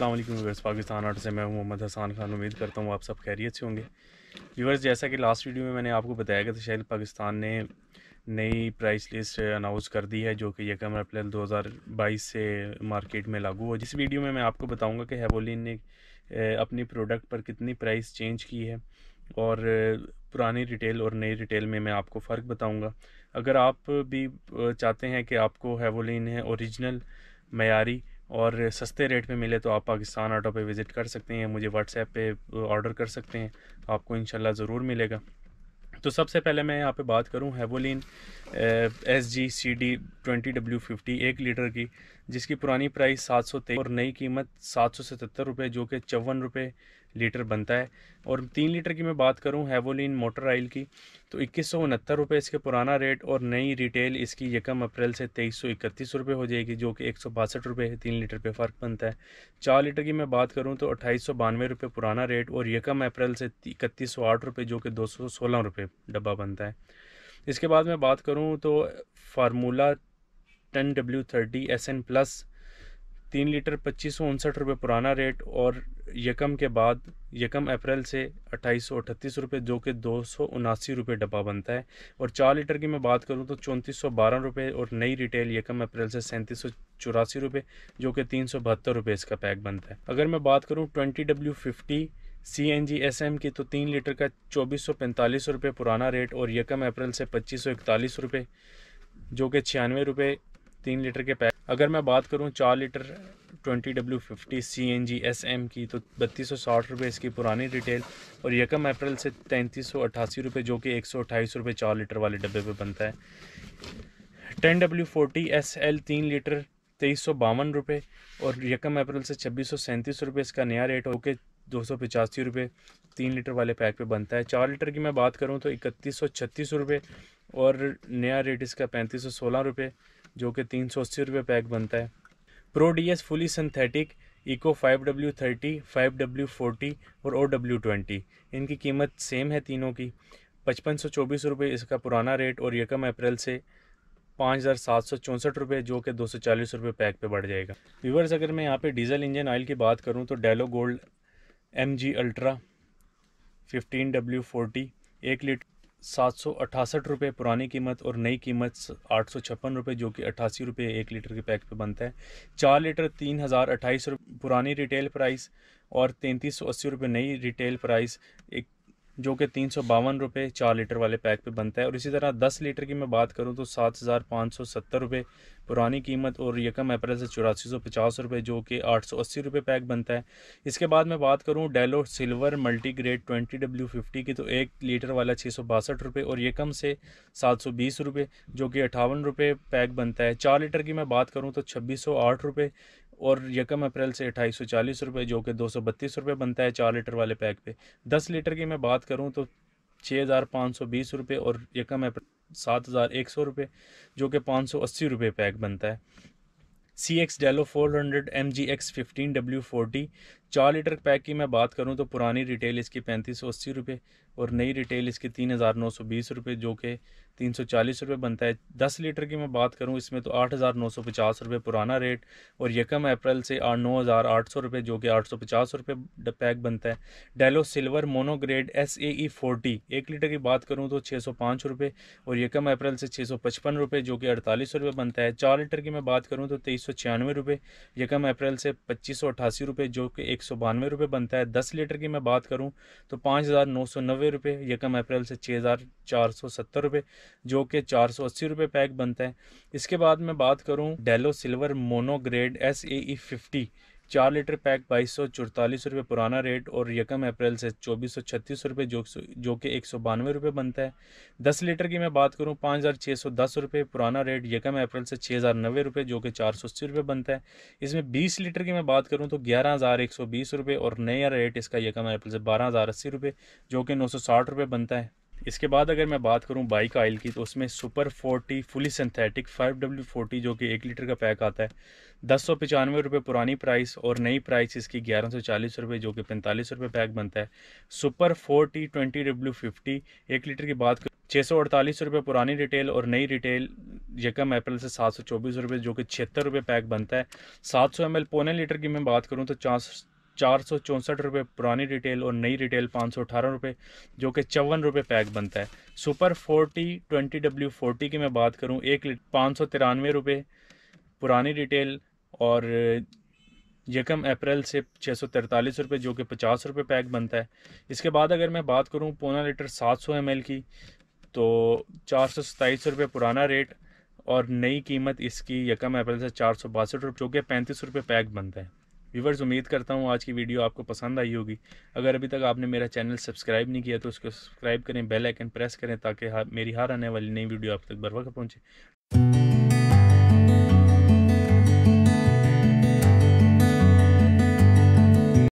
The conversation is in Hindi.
अस्सलाम वालेकुम पाकिस्तान आर्ट से मैं मोहम्मद हसान खान उम्मीद करता हूँ आप सब खैरियत से होंगे व्यूवर्स जैसा कि लास्ट वीडियो में मैंने आपको बताया गया था शायद पाकिस्तान ने नई प्राइस लिस्ट अनाउंस कर दी है जो कि यकम अप्रैल 2022 से मार्केट में लागू हो जिस वीडियो में मैं आपको बताऊँगा कि हेवोलिन ने अपनी प्रोडक्ट पर कितनी प्राइस चेंज की है और पुरानी रिटेल और नई रिटेल में मैं आपको फ़र्क बताऊँगा अगर आप भी चाहते हैं कि आपको हैवोलिन है ओरिजिनल मयारी और सस्ते रेट पे मिले तो आप पाकिस्तान ऑटो पे विज़िट कर सकते हैं मुझे व्हाट्सएप पे ऑर्डर कर सकते हैं आपको इन ज़रूर मिलेगा तो सबसे पहले मैं यहाँ पे बात करूँ Havoline S G C D twenty W fifty एक लीटर की जिसकी पुरानी प्राइस सात सौ और नई कीमत सात सौ सतहत्तर रुपये जो कि चौवन रुपये लीटर बनता है और तीन लीटर की मैं बात करूं हैवोलिन मोटर ऑयल की तो इक्कीस सौ उनहत्तर रुपये इसके पुराना रेट और नई रिटेल इसकी यकम अप्रैल से तेईस सौ इकतीस रुपये हो जाएगी जो कि एक सौ बासठ रुपये है तीन लीटर पे फ़र्क बनता है चार लीटर की मैं बात करूं तो अट्ठाईस सौ बानवे रुपये पुराना रेट और यकम अप्रैल से इकतीस सौ आठ रुपये जो कि दो सौ सोलह रुपये डब्बा बनता है इसके बाद मैं बात करूँ तो formula ten W thirty S N plus तीन लीटर पच्चीस सौ उनसठ रुपये पुराना रेट और यकम के बाद यकम अप्रैल से अट्ठाईस सौ अठतीस रुपये जो कि दो सौ उनासी रुपये डब्बा बनता है और चार लीटर की मैं बात करूँ तो चौंतीस सौ बारह रुपये और नई रिटेल यकम अप्रैल से सैंतीस सौ चौरासी रुपये जो कि तीन सौ बहत्तर रुपये इसका पैक बनता है अगर मैं बात करूँ twenty W fifty C N G S M की तो तीन लीटर का चौबीस सौ पैंतालीस रुपये पुराना रेट और यकम अप्रैल से पच्चीस सौ इकतालीस रुपये जो कि छियानवे रुपये तीन लीटर के पैक अगर मैं बात करूँ चार litre twenty W fifty C N G S M की तो बत्तीस सौ साठ रुपये इसकी पुरानी रिटेल और यकम अप्रैल से तैंतीस सौ अट्ठासी रुपये जो कि एक सौ अट्ठाईस रुपये चार लीटर वाले डब्बे पे बनता है ten W forty S L तीन लीटर तेईस सौ बावन रुपये और यकम अप्रैल से छब्बीस सौ सैंतीस रुपये इसका नया रेट हो के दो सौ पचासी रुपये तीन लीटर वाले पैक पे बनता है चार लीटर की मैं बात करूँ तो इकतीस सौ छत्तीस रुपये और नया रेट इसका पैंतीस सौ सोलह रुपये जो कि तीन सौ अस्सी रुपये पैक बनता है pro D S fully synthetic eco five W thirty five W forty और ओ डब्ल्यू ट्वेंटी इनकी कीमत सेम है तीनों की पचपन सौ चौबीस रुपये इसका पुराना रेट और यकम अप्रैल से पाँच हज़ार सात सौ चौंसठ रुपये जो कि दो सौ चालीस रुपये पैक पे बढ़ जाएगा व्यूवर्स अगर मैं यहाँ पे डीजल इंजन ऑयल की बात करूँ तो Delo gold M G ultra fifteen W forty एक लीटर सात सौ अठासठ रुपये पुरानी कीमत और नई कीमत आठ सौ छप्पन रुपये जो कि अट्ठासी रुपये एक लीटर के पैक पे बनता है चार लीटर तीन हज़ार अट्ठाईस पुरानी रिटेल प्राइस और तैंतीस सौ अस्सी रुपये नई रिटेल प्राइस एक जो कि तीन सौ बावन रुपये चार लीटर वाले पैक पे बनता है और इसी तरह दस लीटर की मैं बात करूँ तो सात हज़ार पाँच सौ सत्तर रुपये पुरानी कीमत और यकम अप्रैल से चौरासी सौ पचास रुपये जो कि आठ सौ अस्सी रुपये पैक बनता है इसके बाद मैं बात करूँ Delo silver multi grade twenty W fifty की तो एक लीटर वाला छः सौ बासठ रुपये और यकम से सात सौ बीस रुपये जो कि अठावन रुपये पैक बनता है चार लीटर की मैं बात करूँ तो छब्बीस सौ आठ रुपये और यकम अप्रैल से अठाई सौ चालीस रुपये जो कि दो सौ बत्तीस रुपये बनता है चार लीटर वाले पैक पे दस लीटर की मैं बात करूँ तो छः हज़ार पाँच सौ बीस रुपये और यकम अप्रैल सात हज़ार एक सौ रुपये जो कि पाँच सौ अस्सी रुपये पैक बनता है C X Delo four hundred M G X fifteen W forty चार लीटर पैक की मैं बात करूं तो पुरानी रिटेल इसकी पैंतीस सौ अस्सी रुपये और नई रिटेल इसकी तीन हज़ार नौ सौ बीस रुपये जो कि तीन सौ चालीस रुपये बनता है दस लीटर की मैं बात करूं इसमें तो आठ हज़ार नौ सौ पचास रुपये पुराना रेट और यकम अप्रैल से नौ हज़ार आठ सौ रुपये जो कि आठ सौ पचास रुपये पैक बनता है Delo silver monograde S A E forty एक लीटर की बात करूँ तो छः सौ पाँच रुपये और यकम अप्रैल से छः सौ पचपन रुपये जो कि अड़तालीस रुपये बनता है चार लीटर की मैं बात करूँ तो तेईस सौ छियानवे रुपये यकम अप्रैल से पच्चीस सौ अठासी रुपये जो कि एक एक सौ बानवे रुपये बनता है दस लीटर की मैं बात करूँ तो पाँच हज़ार नौ सौ नब्बे रुपये यकम अप्रैल से छः हज़ार चार सौ सत्तर रुपये जो कि चार सौ अस्सी रुपये पैक बनता है इसके बाद मैं बात करूं Delo silver monograde S A E fifty चार लीटर पैक बाईस सौ चौतालीस रुपये पुराना रेट और यकम अप्रैल से चौबीस सौ छत्तीस रुपये जो जो कि एक सौ बानवे रुपये बनता है दस लीटर की मैं बात करूँ पाँच हज़ार छः सौ दस रुपये पुराना रेट यकम अप्रैल से छः हज़ार नब्बे रुपये जो कि चार सौ अस्सी रुपये बनता है इसमें बीस लीटर की मैं बात करूँ तो ग्यारह हज़ार एक सौ बीस रुपये और नया रेट इसका यकम अप्रैल से बारह हज़ार अस्सी रुपये जो कि नौ सौ साठ रुपये बनता है इसके बाद अगर मैं बात करूँ बाइक आयल की तो उसमें super 40 fully synthetic five W जो कि एक लीटर का पैक आता है दस सौ पचानवे रुपये पुरानी प्राइस और नई प्राइस इसकी ग्यारह सौ चालीस रुपये जो कि पैंतालीस रुपये पैक बनता है super forty twenty W fifty एक लीटर की बात करूँ छः सौ अड़तालीस रुपये पुरानी रिटेल और नई रिटेल यकम अप्रैल से सात सौ चौबीस रुपये जो कि छिहत्तर रुपये पैक बनता है सात सौ एम एल पौने लीटर की मैं बात करूँ तो चार चार सौ चौंसठ रुपये पुरानी रिटेल और नई रिटेल पाँच सौ अठारह रुपये जो कि चौवन रुपये पैक बनता है super forty twenty W forty की मैं बात करूँ एक पाँच सौ तिरानवे रुपये पुरानी रिटेल और यकम अप्रैल से छः सौ तैंतालीस रुपये जो कि पचास रुपये पैक बनता है इसके बाद अगर मैं बात करूँ पौना लीटर सात सौ एम एल की तो चार सौ सताईस रुपये पुराना रेट और नई कीमत इसकी यकम अप्रैल से चार सौ बासठ रुपये जो कि पैंतीस रुपये पैक बनता है व्यूवर्स उम्मीद करता हूँ आज की वीडियो आपको पसंद आई होगी अगर अभी तक आपने मेरा चैनल सब्सक्राइब नहीं किया तो उसको सब्सक्राइब करें बेल आइकन प्रेस करें ताकि मेरी हर आने वाली नई वीडियो आप तक बर वक्त पहुँचे